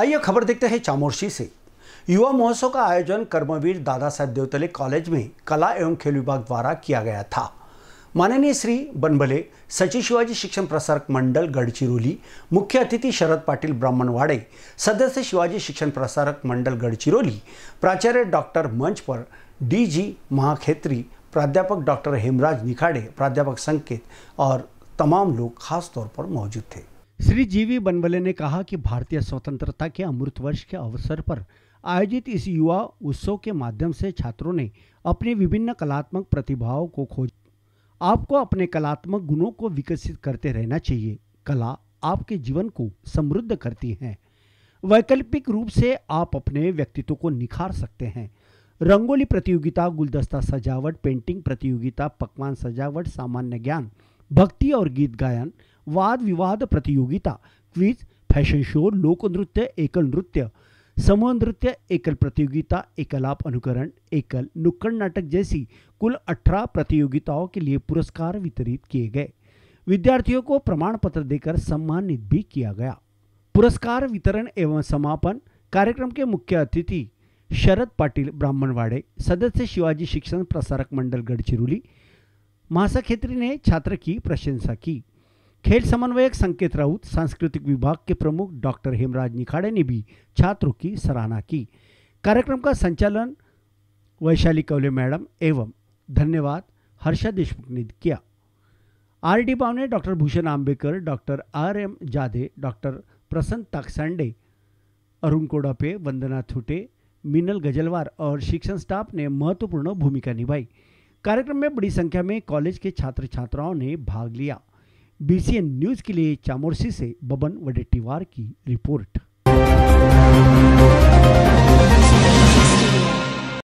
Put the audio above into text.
आइए खबर देखते हैं चामोर्शी से युवा महोत्सव का आयोजन कर्मवीर दादा साहेब देवतले कॉलेज में कला एवं खेल विभाग द्वारा किया गया था माननीय श्री बनबले सचिव शिवाजी शिक्षण प्रसारक मंडल गढ़चिरोली मुख्य अतिथि शरद पाटिल ब्राह्मणवाडे सदस्य शिवाजी शिक्षण प्रसारक मंडल गढ़चिरोली प्राचार्य डॉक्टर मंच पर डी जी महाखेत्री प्राध्यापक डॉक्टर हेमराज निखाड़े प्राध्यापक संकेत और तमाम लोग खास तौर पर मौजूद थे श्री जीवी बनवले ने कहा कि भारतीय स्वतंत्रता के अमृत वर्ष के अवसर पर आयोजित इस युवा उत्सव के माध्यम से छात्रों ने अपने विभिन्न कलात्मक प्रतिभाओं को खोज आपको अपने कलात्मक गुणों को विकसित करते रहना चाहिए कला आपके जीवन को समृद्ध करती है वैकल्पिक रूप से आप अपने व्यक्तित्व को निखार सकते हैं रंगोली प्रतियोगिता गुलदस्ता सजावट पेंटिंग प्रतियोगिता पकवान सजावट सामान्य ज्ञान भक्ति और गीत गायन वाद विवाद प्रतियोगिता क्विज फैशन शो लोक नृत्य एकल नृत्य समूह नृत्य एकल प्रतियोगिता एकलाप अनुकरण एकल नुक्कड़ नाटक जैसी कुल 18 प्रतियोगिताओं के लिए पुरस्कार वितरित किए गए विद्यार्थियों को प्रमाण पत्र देकर सम्मानित भी किया गया पुरस्कार वितरण एवं समापन कार्यक्रम के मुख्य अतिथि शरद पाटिल ब्राह्मणवाड़े सदस्य शिवाजी शिक्षण प्रसारक मंडल गढ़चिरौली खेत्री ने छात्र की प्रशंसा की खेल समन्वयक संकेत राउत सांस्कृतिक विभाग के प्रमुख डॉक्टर हेमराज निखाड़े ने भी छात्रों की सराहना की कार्यक्रम का संचालन वैशाली कवले मैडम एवं धन्यवाद हर्षा देशमुख ने किया आर डी ने doctor Bhushan Ambekar doctor R M Jadhe doctor Prasanna Taksande Arun कोडापे वंदना थुटे मिनल गजलवार और शिक्षण स्टाफ ने महत्वपूर्ण भूमिका निभाई कार्यक्रम में बड़ी संख्या में कॉलेज के छात्र छात्राओं ने भाग लिया बीसीएन न्यूज़ के लिए चामोरसी से बबन वडेटीवार की रिपोर्ट